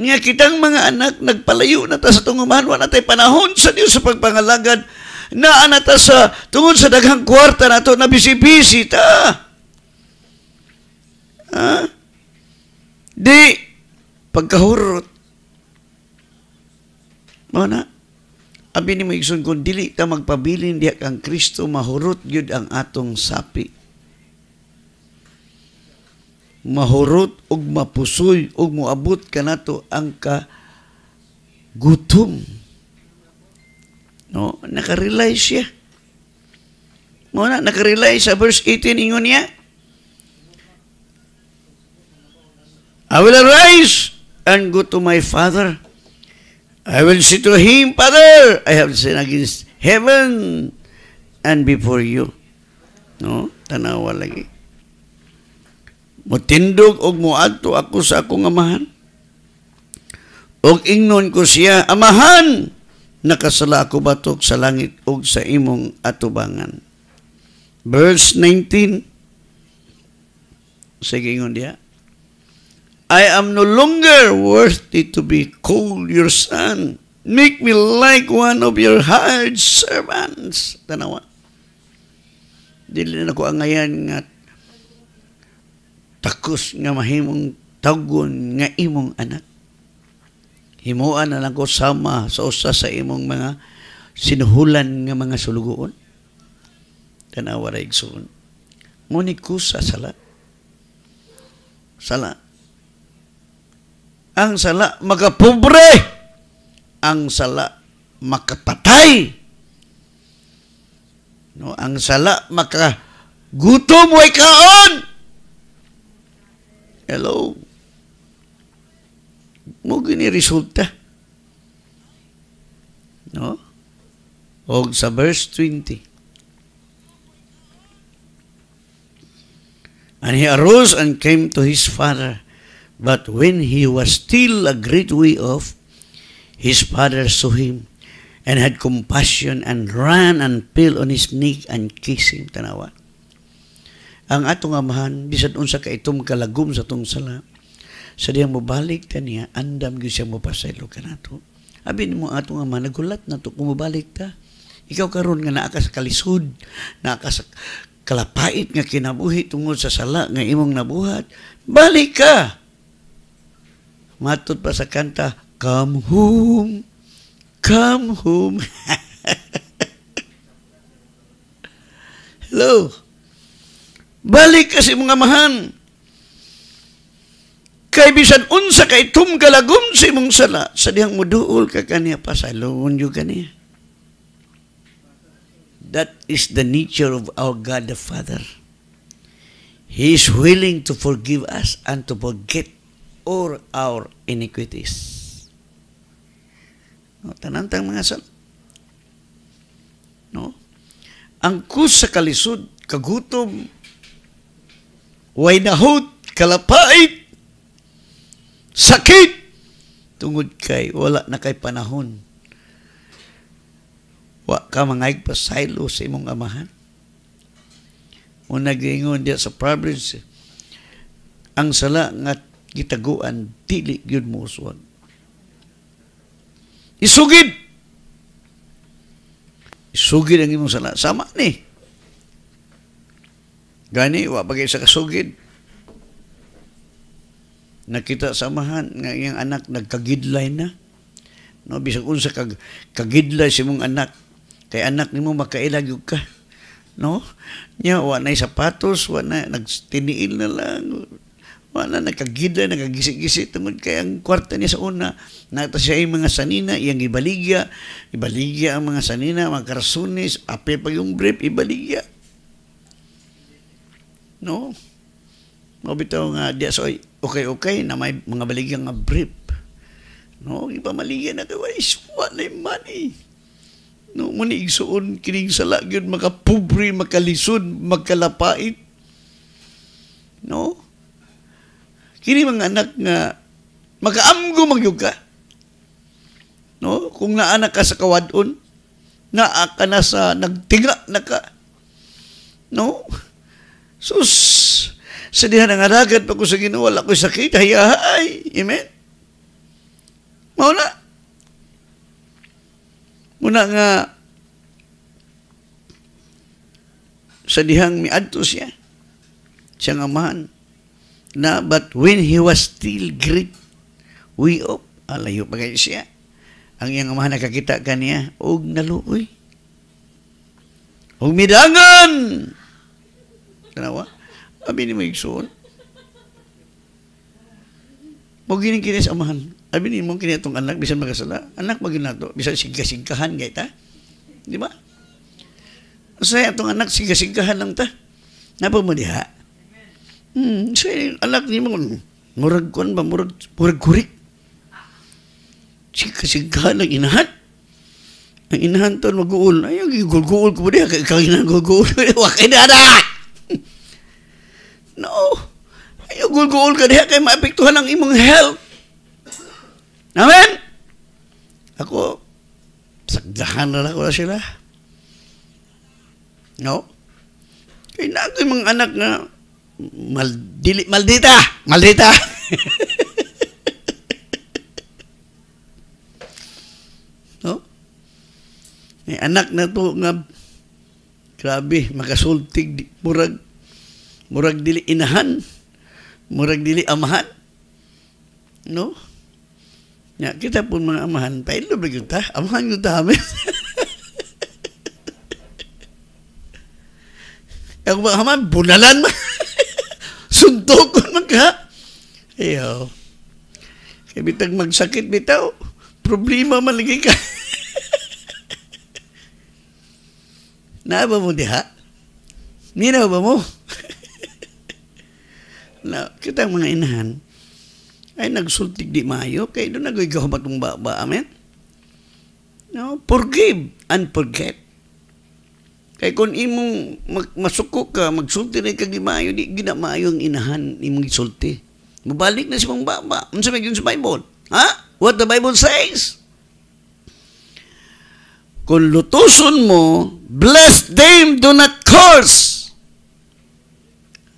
nga kitang mga anak nagpalayo na ta sa tungong manwa na tay panahon sa Dios sa pagpangalagad na anata sa tungod sa daghang kwarta nato na bisibisi ta Ha? Di. Pagkahurot. Mana? Ano Abi ni mo igsoon kung dili ta magpabilin diya kang Kristo mahurot gyud ang atong sapi. Mahurot og mapusoy og moabot kanato ang ka gutom. No, nakarealize siya. Mo na nakarealize sa verse 18 ingon niya. I will arise and go to my father. I will say to him, Father, I have sinned against heaven and before you. No? Tanawa lagi. Mutindog og muadto ako sa akong amahan. Og ingnon ko siya, Amahan! Nakasala ako batok sa langit og sa imong atubangan. Verse 19. Sige ngon diya. I am no longer worthy to be called your son. Make me like one of your hired servants. Tanawa. Dili na ko ayan nga takos nga mahimong tagon nga imong anak. Himuan na lang ko sama sa usa sa imong mga sinuhulan nga mga sulugoon. Tanawa ra igsoon. Ngunit ko sa sala. Sala ang sala makapobre. Ang sala makapatay. No, ang sala maka gutom way kaon. Hello. Mo gini resulta. No? Og sa verse 20. And he arose and came to his father. But when he was still a great way off, his father saw him and had compassion and ran and fell on his neck and kissed him. Tanawa. Ang atong amahan, bisan unsa ka itom kalagom sa tong sala, sa diyang mabalik ta niya, andam gyud siya mapasaylo kanato. Abi mo atong ama nagulat na to kumabalik ta. Ikaw karon nga naa ka sa kalisod, naa sa kalapait nga kinabuhi tungod sa sala nga imong nabuhat, balik ka matut pa sa kanta, Come home, come home. <laughs> Hello? Balik kasi mga mahan. Kay bisan unsa kay tumgalagom si mong sala, sa diyang muduol ka kaniya pa sa loon yung kaniya. That is the nature of our God the Father. He is willing to forgive us and to forget or our iniquities. No, tanantang mga sal. No? Ang kus sa kalisod, kagutom, way nahod, kalapait, sakit, tungod kay wala na kay panahon. Wa ka mangayag pa silo sa imong amahan. O nagingon diya sa province, ang sala nga gitaguan dili gyud mo uswag isugid isugid ang imong sala sama ni gani wa bagay sa kasugid nakita samahan nga iyang anak nagkagidlay na no bisag unsa kag kagidlay si mong anak kay anak nimo makailag yug ka no nya wa nay sapatos wa na nagtiniil na lang wala nakagidla nakagisik gisi tungod kay ang kwarta niya sa una nata siya yung mga sanina iyang ibaligya ibaligya ang mga sanina mga karsunis ape pa yung brief ibaligya no mabito nga diya so okay okay na may mga baligya nga brief no ipamaligya maligya na kay wala money no muni igsuon kining sala gyud makapobre makalisod magkalapait no Kini mga anak nga makaamgo magyug ka. No? Kung naa ka sa kawadon, naa ka na sa nagtinga na ka. No? Sus, sa dihan ang aragat pa ko sa ginawa, wala ko sakit, hayahay. Amen? Mauna. Muna nga, sa dihang miadto siya, siyang amahan na but when he was still great we up oh, alayo pa kayo siya ang iyang amahan nakakita kaniya og naluoy og midangan tanawa abi ni mo igsoon mo gining amahan abi ni mo kini atong anak bisan magasala. anak magin nato bisan sigka gay ta di ba so, atong anak sigka lang ta. Napa mo diha? Hmm, siya alak ni mo. Murag kon ba? Murag, murag kurik. Siya kasighan ang inahan. Ang inahan to, mag-uul. Ayaw, gugul-gul ko niya. Ikaw yung nagugul ko Wakay na na! <laughs> No. Ayaw, gugul ka niya. Kaya maapektuhan ang imong health. Amen? Ako, sagdahan na ko na sila. No? Kaya na ako yung mga anak na maldili, maldita, maldita. <laughs> no? May anak na to nga grabe makasultig murag murag dili inahan murag dili amahan no nya kita pun mga amahan pailo ba ta amahan gyud ta amin <laughs> Ako ba haman bunalan ma. <laughs> suntok ka. <laughs> magka. Ayaw. Kaya bitag magsakit bitaw, problema maligay ka. <laughs> Naaba mo diha? Ninaw ba mo? <laughs> na, kita mga inahan, ay nagsultig di mayo, kay doon nagoy gawabatong baba, amen? No, forgive and forget. Kay kung imong mag, masuko ka, magsulti rin kag di maayo, di ginamayo ang inahan imong isulti. Mabalik na si mong baba. Ano sa yun sa Bible? Ha? What the Bible says? Kung lutuson mo, bless them, do not curse.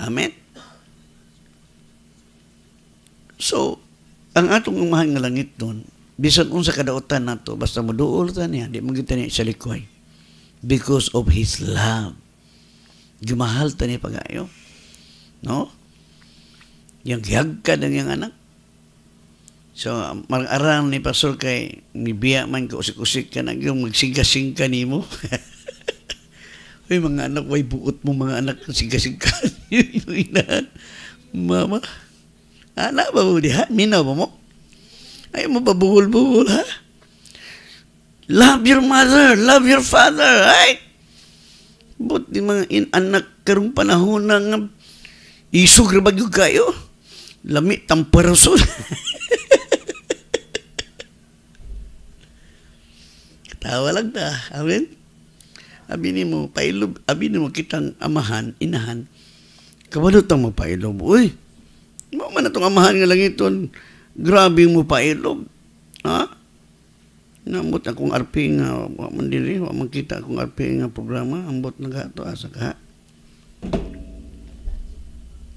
Amen? So, ang atong mahal nga langit nun, bisan unsa kadaotan nato basta moduol ta niya di magita niya sa likway because of His love. Gimahal ta ni pagayo. No? Yang gihag ka ng yung anak. So, mag-aral ni Pastor kay ni biya man ka usik-usik ka na yung magsigasing ka ni mo. <laughs> Uy, mga anak, way buot mo mga anak sigasing ka. <laughs> yung inahan. Mama, anak ah, ba mo diha? Minaw ba mo? Ay, mababuhol-buhol ha? Love your mother, love your father, right? But di mga inanak karong panahon ng isog rabagyo kayo. Lami tamparason. <laughs> Tawa lang ta. Amen? Abini mo, pailob, abini mo kitang amahan, inahan. Kabalo tang mo pailob. Uy, mo man itong amahan nga lang iton. Grabe mo pailob. Ha? Naambot akong arpi nga, wa man diri, wa man kita akong arpi nga programa. Ambot na ka asa ka.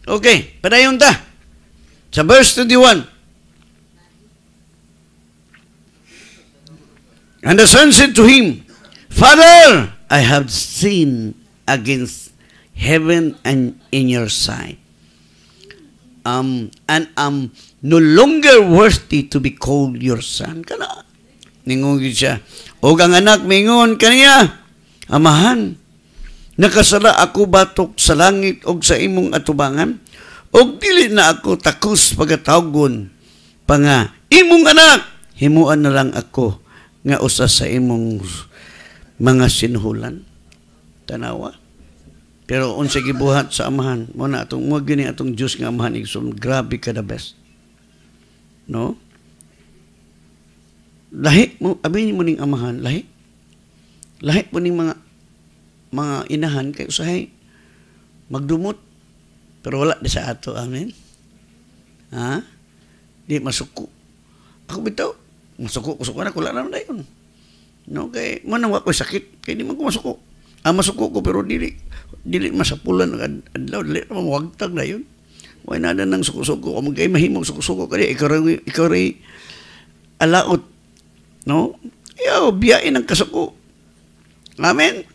Okay, padayon ta. Sa verse 21. And the son said to him, Father, I have sinned against heaven and in your sight. Um, and I'm no longer worthy to be called your son. Kana, Ningon siya. O ang anak mingon kaniya, Amahan, nakasala ako batok sa langit og sa imong atubangan, og dili na ako takus pagatawgon pa nga imong anak, himuan na lang ako nga usa sa imong mga sinhulan. Tanawa. Pero unsa gibuhat sa amahan, mo na atong mo gini atong Dios nga amahan igsoon, grabe ka the best. No? lahi mo abin mo ning amahan lahi lahi po ning mga mga inahan kay usahay magdumot pero wala di sa ato amen ha di masuko ako bitaw masuko kusuko na kula naman dayon no kay mo nang ko sakit kay di man ko masuko ang ah, masuko ko pero dili dili masapulan ad, adlaw dili mo wagtag dayon wala na nang suko-suko kung kay mahimong suko-suko kay ikaw ikaw alaot No? Yo, biyain ang kasuko. Amen?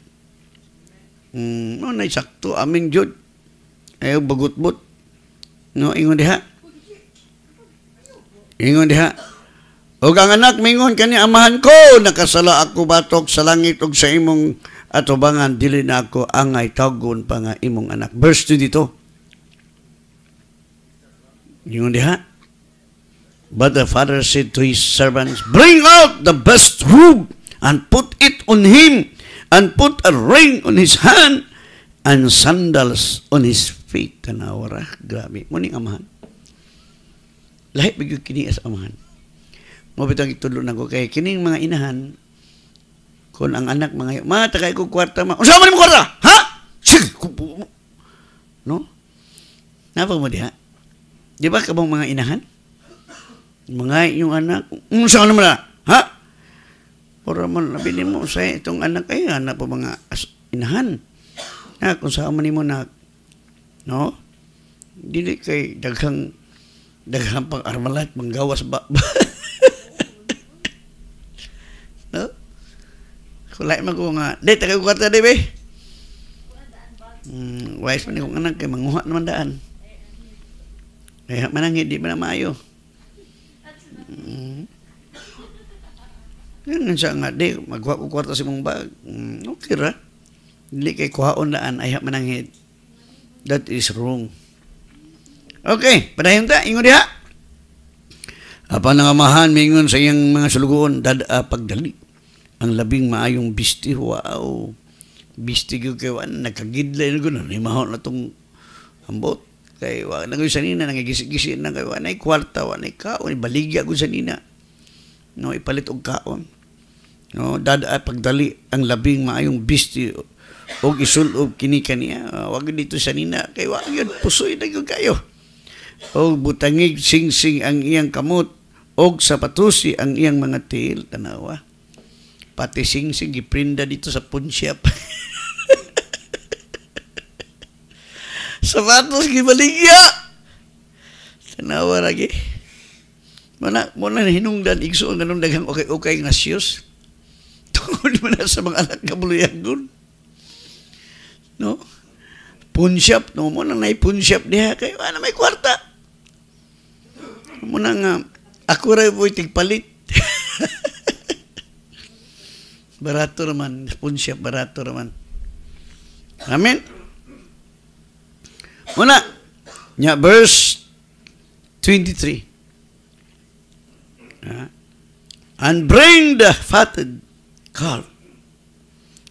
Mm, no, naisakto. Amen, Jod. Ayaw bagot-bot. No, ingon diha. Ingon diha. O ang anak, mingon kani amahan ko. Nakasala ako batok sa langit ug sa imong atubangan. Dili na ako angay tagon pa nga imong anak. Verse 2 dito. Ingon diha. But the father said to his servants, Bring out the best robe and put it on him, and put a ring on his hand, and sandals on his feet. Tanaw ra, grabe. Muning amahan. Lahi bigyo kini as amahan. Mabitang itulo na ko kay kining mga inahan, kung ang anak mga ma, takay ko kwarta ma. Unsa man mo kwarta? Ha? Sig! No? Napag mo diha? Di ba kabang mga inahan? mga yung anak, unsa naman na, ha? Para man nabili mo sa itong anak ay anak po mga inahan. Ha, kung saan man mo na, no? Dili kay daghang daghang pang armalat, manggawas ba? <laughs> no? Kulay man ko nga, di, tagay ko kata, di ba? Mm, wise man akong anak, kay manguha naman daan. Kaya manangit, di ba na maayo? Mm. Yan siya nga, di, magkuha ko kwarta sa mong bag. Mm, okay ra. Hindi kay kuhaon laan, ay mananghid. That is wrong. Okay, padayon ta, ingon diha. Apa nang mahan, mingon sa iyang mga sulugoon, dada ah, pagdali. Ang labing maayong bisti, wow. Bisti ko kayo, nagkagidlay na gano'n, mahon na itong ambot. Kay wa na gyud sanina nangigisi-gisi nang kay wa nay kwarta, wa nay kaon, ibaligya gyud sanina. No, ipalit og kaon. No, dada ah, pagdali ang labing maayong bisti og isulob kini kaniya. Uh, wa gyud dito sanina kay wa gyud pusoy na gyud kayo. Og butangig singsing ang iyang kamot og sa patusi ang iyang mga tiil tanawa. Pati singsing giprinda dito sa punsyap. <laughs> sapatos gibaligya tanawa lagi mana mo na hinungdan igsoon ganun daghang okay okay nga siyos <laughs> tungod mo na sa mga anak kabuluyagon no punsyap no mo na nay punsyap diha kay ana may kwarta mo nga ako ra po tigpalit <laughs> barato raman punsyap barato raman amen Muna, nya verse 23. Uh, and bring the fatted calf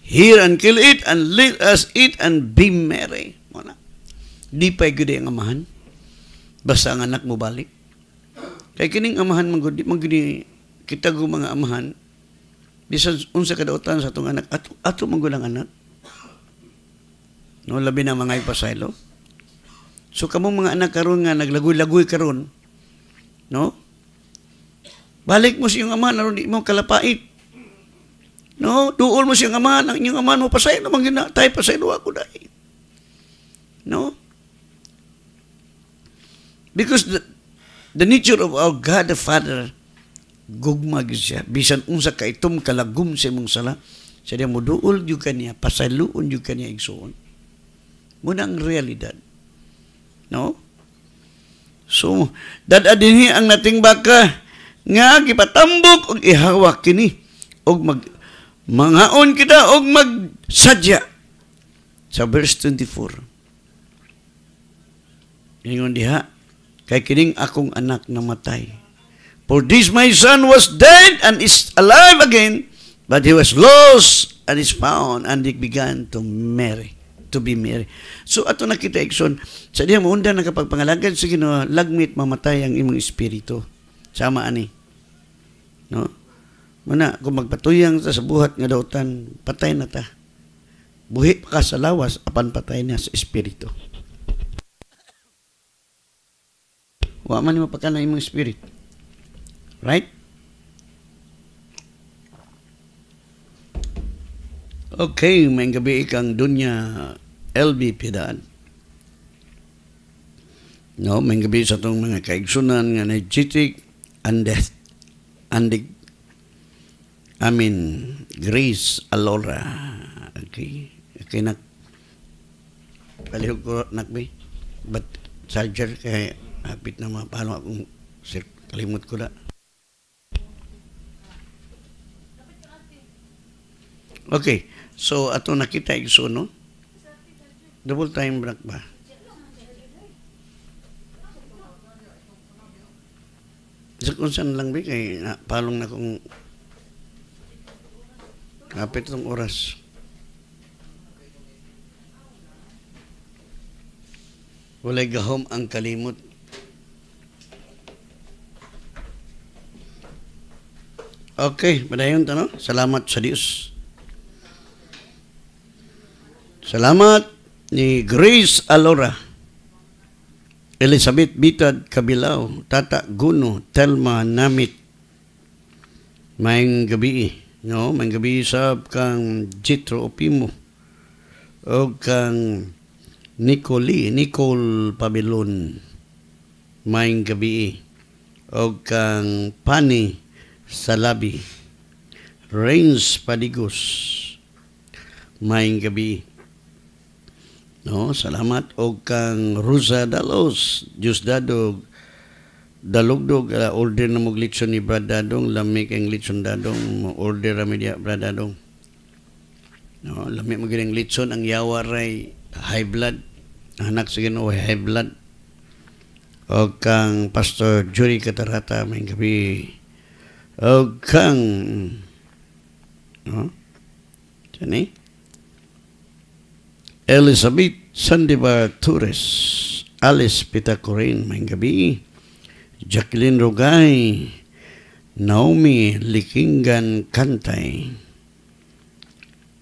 here and kill it and let us eat and be merry. Muna. Di pa gud ang amahan. Basta ang anak mo balik. Kay kining amahan man gud magudi kita go mga amahan bisan unsa kadautan sa atong anak ato ato man anak. No labi na mga ipasaylo. So kamo mga anak karon nga naglagoy-lagoy karon, no? Balik mo sa iyong ama naron di mo kalapait. No, duol mo sa iyong ama, ang inyong ama mo pasay na mangina, tay pasay do ako dai. No? Because the, the nature of our God the Father gugma gyud siya bisan unsa ka itom kalagum sa imong sala sa diya mo duol gyud kaniya pasaluon gyud kaniya igsuon mo ang realidad No? So, dad adini ang nating baka nga gipatambok og ihawak kini og mag mangaon kita og magsadya sa verse 24 Ingon diha kay kining akong anak namatay For this my son was dead and is alive again but he was lost and is found and he began to marry to be married. So ato nakita Ikson, sa diha mo undan nakapagpangalagan sa Ginoo, lagmit mamatay ang imong espiritu. Sama ani. No? Muna, kung magpatuyang sa buhat nga dautan, patay na ta. Buhi pa ka sa lawas, apan patay na sa espiritu. Wa man mo pa imong spirit. Right? Okay, may gabi ikang dunya LB Pidan. No, may gabi sa tong mga kaigsunan nga nagchitik andet andig I mean Grace Alora. Okay. Okay nak palihog ko nakbi. But charger kay hapit na mapano akong sir kalimut ko na. Okay. So, ato nakita igso, no? Double time block ba? Sa kung saan lang ba kay na, ah, palong na kung kapit ng oras. Walay gahom ang kalimot. Okay, madayon tanong. Salamat sa Diyos. Salamat ni Grace Alora, Elizabeth Bitad Kabilao, Tata Guno, Telma Namit. Maing gabi, no? Maing gabi sa kang Jitro Opimo o kang Nicole, Nicole Pabilon. Maing gabi o kang Pani Salabi. Rains Padigos. Maing gabi No, salamat og kang Rusa Dalos, Dios dadog dalugdog uh, order na mog lechon ni Brad Dadong, lamig ang lechon Dadong, order ra media Brad Dadong. No, lamig mo gining lechon ang yawa ray high blood anak sa Ginoo high blood. Og kang Pastor Juri Katarata may gabi. Og kang no? Tani? Elizabeth Sandivar Torres, Alice Pitacorin, maing gabi, Jacqueline Rugay, Naomi Likingan Kantay,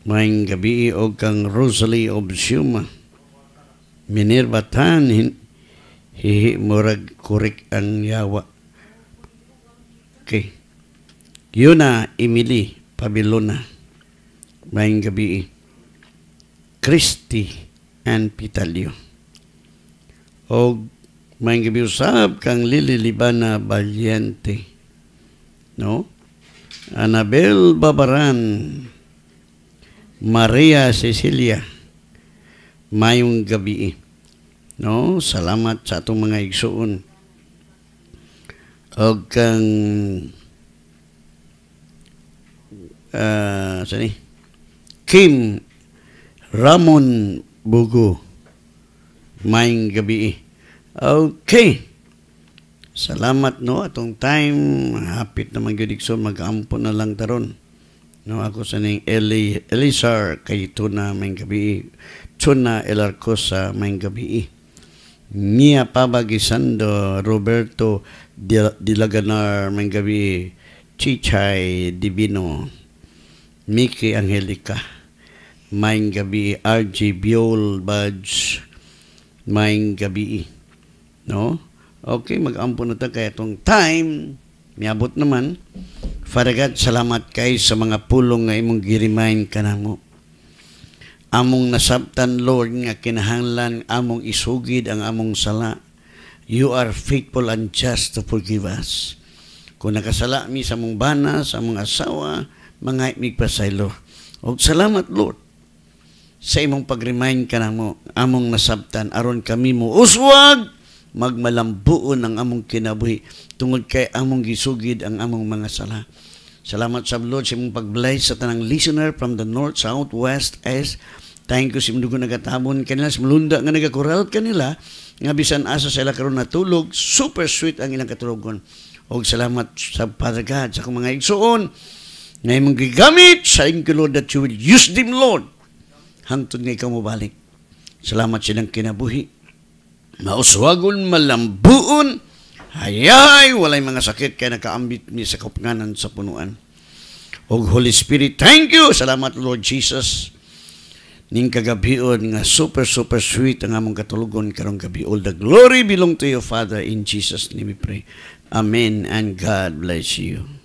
maing gabi o kang Rosalie Obsiuma, Minerva Tan, hihi murag kurik ang yawa. Okay. Yuna Emily Pabilona, maing gabi. Christy and Pitalio. O may gabiusab kang lililiban na balyente. No? Anabel Babaran, Maria Cecilia, mayong gabi. No, salamat sa atong mga igsuon. Og kang uh, sani? Kim Ramon Bugo. Maing gabi. Okay. Salamat no atong time hapit na gyud igsoon mag ampo na lang taron. No ako sa ning Eli Elisar kay tuna maing gabi. Tuna Elarcosa sa maing gabi. Nia Pabagisando Roberto Dilaganar maing gabi. Chichay Divino Miki Angelica Maing gabi, RG Buell Badge, maing gabi. No? Okay, mag-ampo na ta kaya itong time, miabot naman. Faragat, salamat kay sa mga pulong nga imong giremind ka na mo. Among nasabtan, Lord, nga kinahanglan, among isugid ang among sala. You are faithful and just to forgive us. Kung nakasala mi sa mong bana, sa mong asawa, mga imigpasaylo. O salamat, Lord, sa imong pag-remind ka na mo, among nasabtan, aron kami mo uswag, magmalambuon ang among kinabuhi, tungod kay among gisugid ang among mga sala. Salamat sa Lord sa imong pag-bless sa tanang listener from the north, south, west, east. Thank you sa imong nagatabon kanila, sa malunda nga nagakuralt kanila, nga bisan asa sa ila karon natulog, super sweet ang ilang katulogon. Og salamat sa Father God sa akong mga igsuon, na imong gigamit sa Lord that you will use them, Lord, hantod nga ikaw mabalik. Salamat silang kinabuhi. Mauswagon malambuon. Hayay, walay mga sakit kaya nakaambit ni sa kapnganan sa punuan. O Holy Spirit, thank you. Salamat Lord Jesus. Ning kagabion nga super super sweet ang among katulugon karong gabi. All the glory belong to you, Father. In Jesus name we pray. Amen and God bless you.